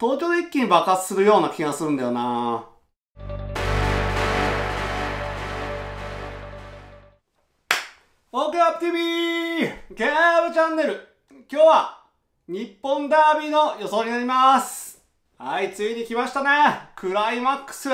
東京で一気に爆発するような気がするんだよなオーケーアップ TV! ゲームチャンネル今日は日本ダービーの予想になりますはい、ついに来ましたねクライマックス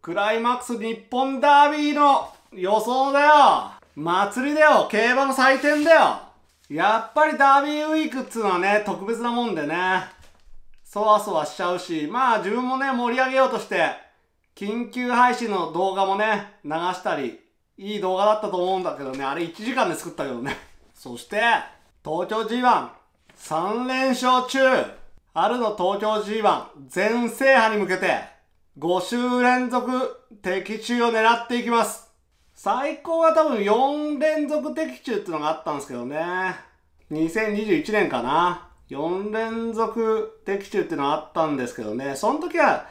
クライマックス日本ダービーの予想だよ祭りだよ競馬の祭典だよやっぱりダービーウィークっつうのはね、特別なもんでね。そわそわしちゃうし、まあ自分もね、盛り上げようとして、緊急配信の動画もね、流したり、いい動画だったと思うんだけどね、あれ1時間で作ったけどね。そして、東京 G1、3連勝中春の東京 G1 全制覇に向けて5週連続的中を狙っていきます。最高は多分4連続的中ってのがあったんですけどね。2021年かな。4連続的中っていうのはあったんですけどね、その時は、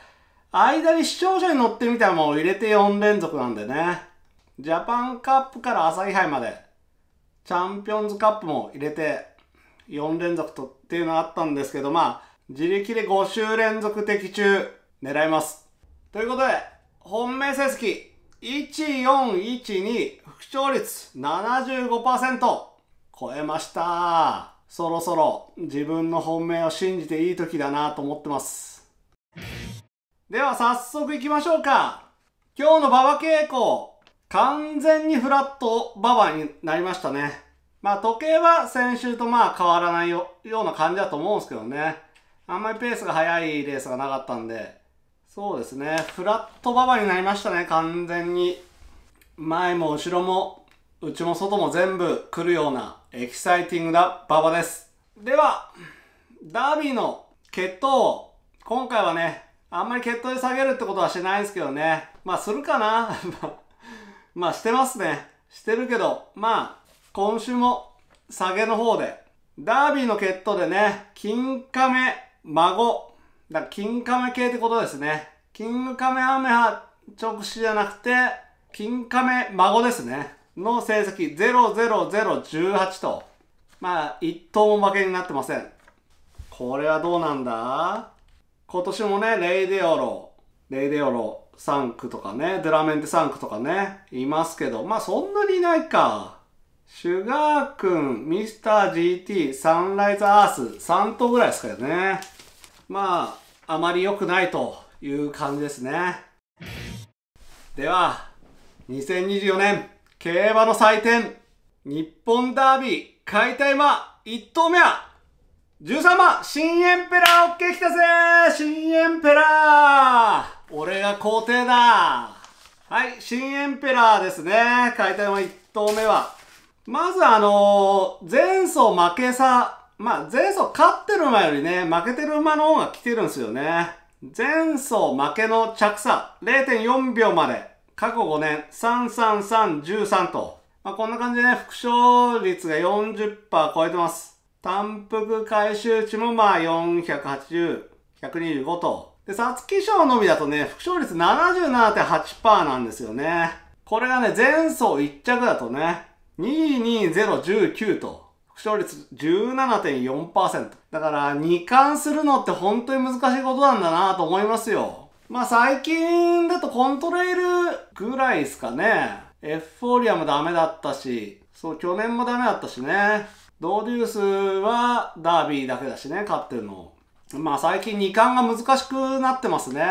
間に視聴者に乗ってみたらもう入れて4連続なんでね。ジャパンカップから朝日杯まで、チャンピオンズカップも入れて4連続とっていうのがあったんですけど、まあ、自力で5週連続的中狙います。ということで、本命成績、1412、復調率75%超えました。そろそろ自分の本命を信じていい時だなと思ってます。では早速行きましょうか。今日の馬場傾向、完全にフラット馬場になりましたね。まあ時計は先週とまあ変わらないような感じだと思うんですけどね。あんまりペースが速いレースがなかったんで、そうですね。フラット馬場になりましたね、完全に。前も後ろも、内も外も全部来るようなエキサイティングな馬場です。では、ダービーの血糖今回はね、あんまり血糖で下げるってことはしないんですけどね。まあ、するかな まあ、してますね。してるけど、まあ、今週も下げの方で。ダービーの血糖でね、金亀、孫。だか金亀系ってことですね。金亀アメハ直視じゃなくて、金亀孫ですね。の成績00018と、まあ、一投も負けになってません。これはどうなんだ今年もね、レイデオロ、レイデオロ3区とかね、ドラメンテ3区とかね、いますけど、まあそんなにいないか。シュガーくん、ミスター GT、サンライズアース、3頭ぐらいですかよね。まあ、あまり良くないという感じですね。では、2024年競馬の祭典、日本ダービー、解体馬、一頭目は、13番、新エンペラー、オッケー来たぜ新エンペラー俺が皇帝だはい、新エンペラーですね。解体馬一頭目は。まずあのー、前走負けさ、まあ前走勝ってる馬よりね、負けてる馬の方が来てるんですよね。前走負けの着差、0.4秒まで。過去5年、33313と、まあ、こんな感じでね、副勝率が40%超えてます。単幅回収値もまあ480、125と。で、ツキ賞のみだとね、副勝率77.8%なんですよね。これがね、前走1着だとね、22019と、副勝率17.4%。だから、二冠するのって本当に難しいことなんだなと思いますよ。まあ最近だとコントレイルぐらいですかね。エフフォーリアもダメだったし、そう、去年もダメだったしね。ドーデュースはダービーだけだしね、勝ってるの。まあ最近2冠が難しくなってますね。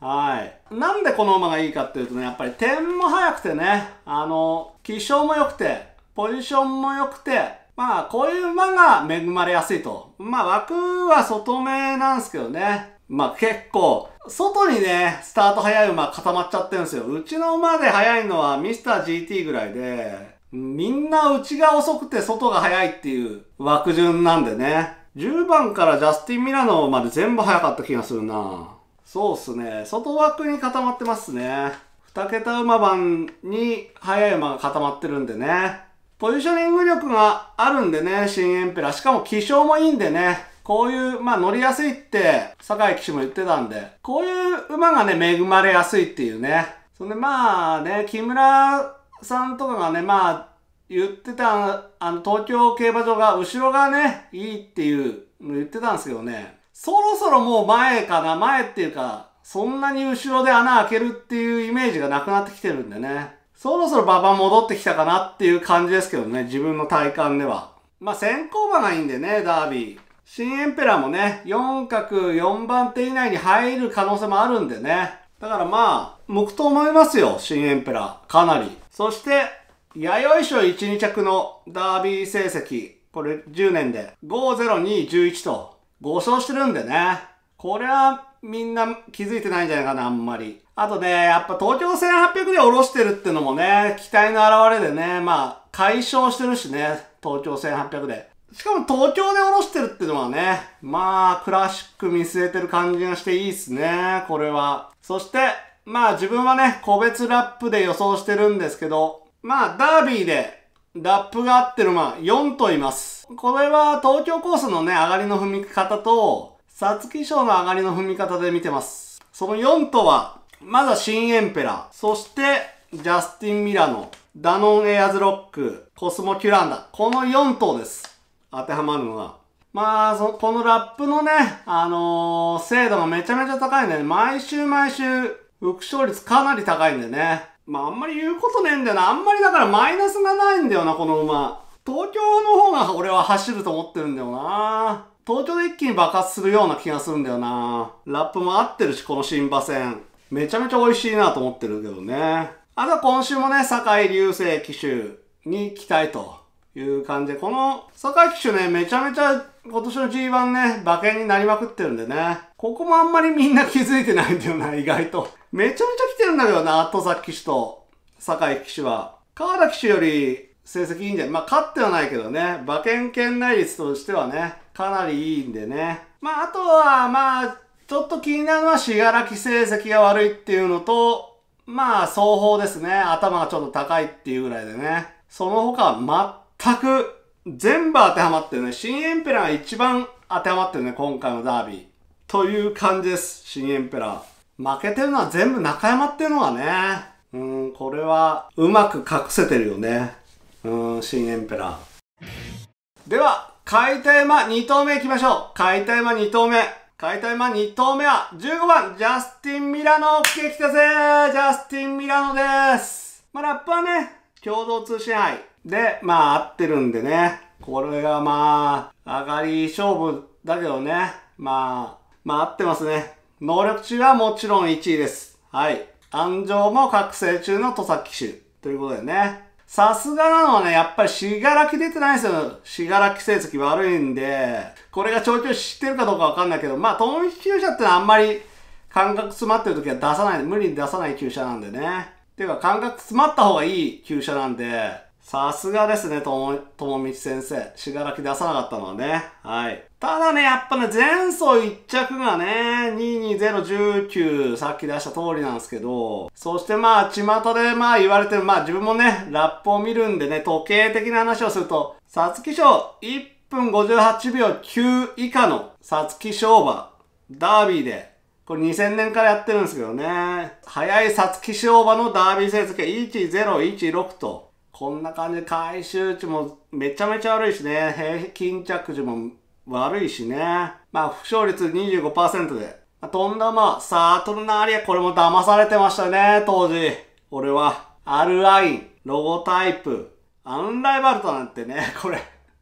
はい。なんでこの馬がいいかっていうとね、やっぱり点も速くてね、あの、気性も良くて、ポジションも良くて、まあこういう馬が恵まれやすいと。まあ枠は外目なんですけどね。まあ結構、外にね、スタート早い馬固まっちゃってるんですよ。うちの馬で速いのはミスター GT ぐらいで、みんなうちが遅くて外が早いっていう枠順なんでね。10番からジャスティン・ミラノまで全部早かった気がするなそうっすね。外枠に固まってますね。2桁馬番に早い馬が固まってるんでね。ポジショニング力があるんでね、新エンペラー。しかも気象もいいんでね。こういう、まあ乗りやすいって、坂井騎手も言ってたんで、こういう馬がね、恵まれやすいっていうね。そんでまあね、木村さんとかがね、まあ、言ってた、あの、東京競馬場が、後ろがね、いいっていうの言ってたんですけどね、そろそろもう前かな、前っていうか、そんなに後ろで穴開けるっていうイメージがなくなってきてるんでね、そろそろ馬場戻ってきたかなっていう感じですけどね、自分の体感では。まあ先行馬がいいんでね、ダービー。新エンペラーもね、4角4番手以内に入る可能性もあるんでね。だからまあ、目と思いますよ、新エンペラー。かなり。そして、弥生賞1、2着のダービー成績。これ10年で50211と5勝してるんでね。これはみんな気づいてないんじゃないかな、あんまり。あとね、やっぱ東京1800で下ろしてるってのもね、期待の表れでね、まあ、解消してるしね、東京1800で。しかも東京で降ろしてるってのはね、まあ、クラシック見据えてる感じがしていいっすね、これは。そして、まあ自分はね、個別ラップで予想してるんですけど、まあ、ダービーでラップが合ってるまあ4と言います。これは東京コースのね、上がりの踏み方と、皐月賞の上がりの踏み方で見てます。その4とは、まずは新エンペラー、そしてジャスティン・ミラノ、ダノン・エアズ・ロック、コスモ・キュランダ。この4頭です。当てはまるのが、まあ、そ、このラップのね、あのー、精度がめちゃめちゃ高いんで、ね、毎週毎週、副勝率かなり高いんでね。まあ、あんまり言うことねえんだよな。あんまりだからマイナスがないんだよな、この馬。東京の方が俺は走ると思ってるんだよな。東京で一気に爆発するような気がするんだよな。ラップも合ってるし、この新馬戦。めちゃめちゃ美味しいなと思ってるけどね。あとは今週もね、坂井流星騎手に行きたいと。いう感じで、この坂騎手ね、めちゃめちゃ今年の G1 ね、馬券になりまくってるんでね、ここもあんまりみんな気づいてないんだよな、意外と。めちゃめちゃ来てるんだけどな、戸崎騎手と坂井騎手は。河原騎手より成績いいんじゃないまあ、勝ってはないけどね、馬券圏内率としてはね、かなりいいんでね。まあ、あとは、まあ、ちょっと気になるのは、信楽成績が悪いっていうのと、まあ、双方ですね。頭がちょっと高いっていうぐらいでね。その他、全く全部当てはまってるね。新エンペラーが一番当てはまってるね、今回のダービー。という感じです、新エンペラー。負けてるのは全部中山っていうのはね、うん、これはうまく隠せてるよね。うん、新エンペラー。では、解体馬2投目行きましょう。解体馬2投目。解体馬2投目は15番、ジャスティン・ミラノ、来てきたぜジャスティン・ミラノです。まあ、ラップはね、共同通信杯で、まあ合ってるんでね、これがまあ、上がり勝負だけどね、まあ、まあ合ってますね。能力値はもちろん1位です。はい。安城も覚醒中の土佐騎手。ということでね。さすがなのはね、やっぱり死柄木出てないんですよ。死柄木成績悪いんで、これが調教知ってるかどうかわかんないけど、まあ、トン級者ってのはあんまり感覚詰まってる時は出さない、無理に出さない級者なんでね。っていうか、感覚詰まった方がいい級者なんで、さすがですね、とも、ともみち先生。しがらき出さなかったのはね。はい。ただね、やっぱね、前走一着がね、22019、さっき出した通りなんですけど、そしてまあ、巷でまあ言われてる、まあ自分もね、ラップを見るんでね、時計的な話をすると、さつき賞1分58秒9以下のさつき賞馬、ダービーで、これ2000年からやってるんですけどね、早いさつき賞馬のダービー成績は1016と、こんな感じで回収値もめちゃめちゃ悪いしね、平均着地も悪いしね。まあ、負傷率25%で。まんだまあ、サートルナーリア、これも騙されてましたね、当時。俺は。アルライン、ロゴタイプ、アンライバルトなんてね、これ、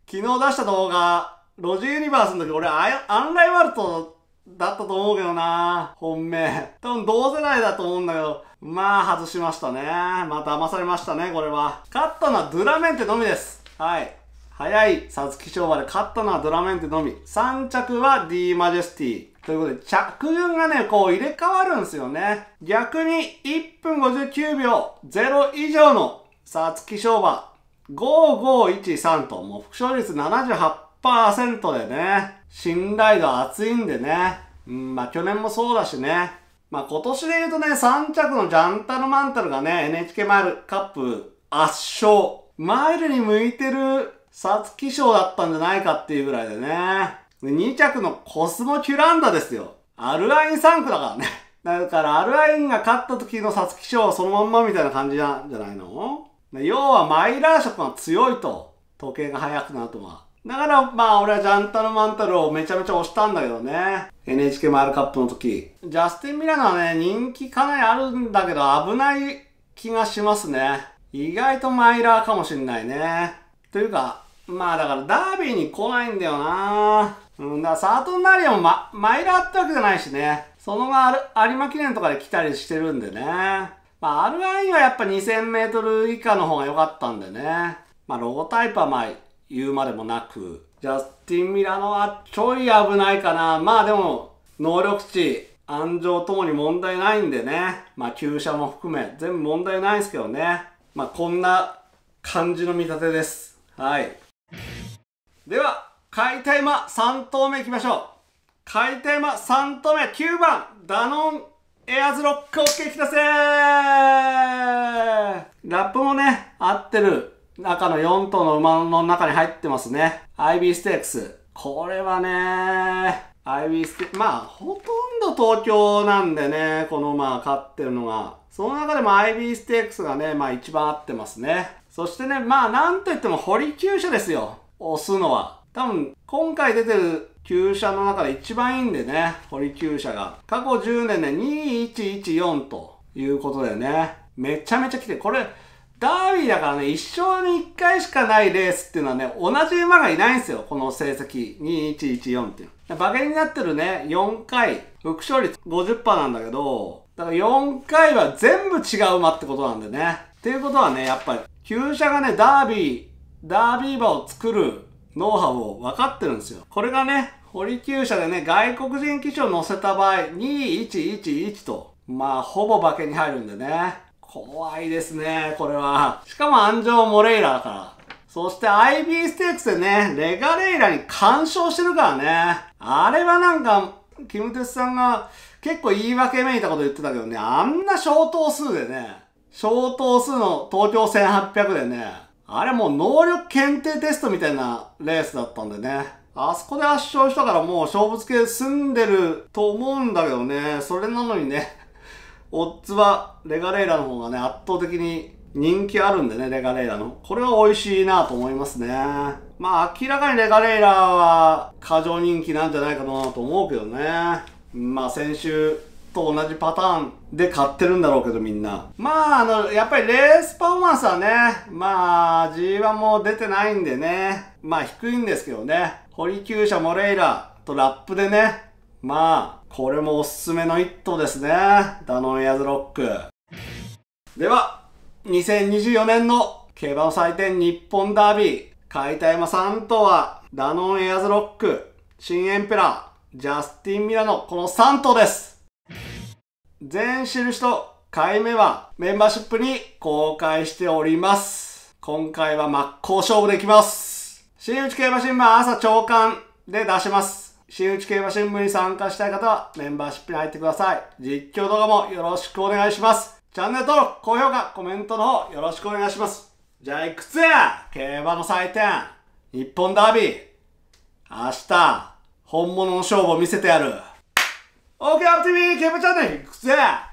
昨日出した動画、ロジユニバースの時俺、アンライバルトだったと思うけどな、本命。多分同世代だと思うんだけど、まあ、外しましたね。まあ、騙されましたね、これは。勝ったのはドゥラメンテのみです。はい。早いサツキ賞馬で勝ったのはドラメンテのみ。3着は D マジェスティ。ということで、着順がね、こう入れ替わるんですよね。逆に1分59秒0以上のサツキ賞馬5513と、もう副勝率78%でね、信頼度厚いんでね。うん、まあ去年もそうだしね。まあ、今年で言うとね、3着のジャンタルマンタルがね、NHK マイルカップ圧勝。マイルに向いてるサツキ賞だったんじゃないかっていうぐらいでね。で、2着のコスモキュランダですよ。アルアイン3区だからね。だからアルアインが勝った時のサツキ賞そのまんまみたいな感じなんじゃないの要はマイラー色が強いと。時計が速くなるとは。だから、まあ俺はジャンタルマンタルをめちゃめちゃ押したんだけどね。NHK マイルカップの時。ジャスティン・ミラノはね、人気かなりあるんだけど危ない気がしますね。意外とマイラーかもしんないね。というか、まあだからダービーに来ないんだよなうん、だからサートンナリアも、マイラーってわけじゃないしね。その後あ有馬記念とかで来たりしてるんでね。まあ r i はやっぱ2000メートル以下の方が良かったんでね。まあロゴタイプはまあ言うまでもなく、ジャスティン・ミラノはちょい危ないかな。まあでも、能力値、安城ともに問題ないんでね。まあ、旧車も含め、全部問題ないんですけどね。まあ、こんな感じの見立てです。はい。では、解体馬3投目いきましょう。解体馬3投目、9番、ダノンエアーズロックを撃たせラップもね、合ってる中の4頭の馬の中に入ってますね。i ーステークス。これはね、i ーステークス、まあ、ほとんど東京なんでね、この馬勝ってるのが。その中でも i ーステークスがね、まあ一番合ってますね。そしてね、まあなんといっても堀厩舎ですよ。押すのは。多分、今回出てる旧車の中で一番いいんでね、堀旧車が。過去10年で、2114ということでね、めちゃめちゃ来て、これ、ダービーだからね、一生に一回しかないレースっていうのはね、同じ馬がいないんですよ。この成績。2114っていうバ馬券になってるね、4回。副勝率50%なんだけど、だから4回は全部違う馬ってことなんでね。っていうことはね、やっぱり、旧車がね、ダービー、ダービー馬を作るノウハウを分かってるんですよ。これがね、堀厩舎でね、外国人機種を乗せた場合、2111と、まあ、ほぼ馬券に入るんでね。怖いですね、これは。しかも安城モレイラだから。そして IB ステークスでね、レガレイラに干渉してるからね。あれはなんか、キムテスさんが結構言い訳めいたこと言ってたけどね、あんな小等数でね、小等数の東京1800でね、あれもう能力検定テストみたいなレースだったんでね。あそこで圧勝したからもう勝負付け済んでると思うんだけどね。それなのにね。オッズはレガレイラの方がね、圧倒的に人気あるんでね、レガレイラの。これは美味しいなと思いますね。まあ明らかにレガレイラは過剰人気なんじゃないかなと思うけどね。まあ先週と同じパターンで買ってるんだろうけどみんな。まああの、やっぱりレースパフォーマンスはね、まあ G1 も出てないんでね、まあ低いんですけどね。堀厩舎モレイラとラップでね、まあ、これもおすすめの一頭ですね。ダノンエアーズロック。では、2024年の競馬の祭典日本ダービー、海田山3頭は、ダノンエアーズロック、新エンペラー、ジャスティン・ミラノ、この3頭です。全印と買い目はメンバーシップに公開しております。今回は真っ向勝負できます。新内競馬新聞朝朝刊で出します。新内競馬新聞に参加したい方はメンバーシップに入ってください。実況動画もよろしくお願いします。チャンネル登録、高評価、コメントの方よろしくお願いします。じゃあいくつや競馬の祭典、日本ダービー。明日、本物の勝負を見せてやる。OK, アプティビー、競馬チャンネルいくつや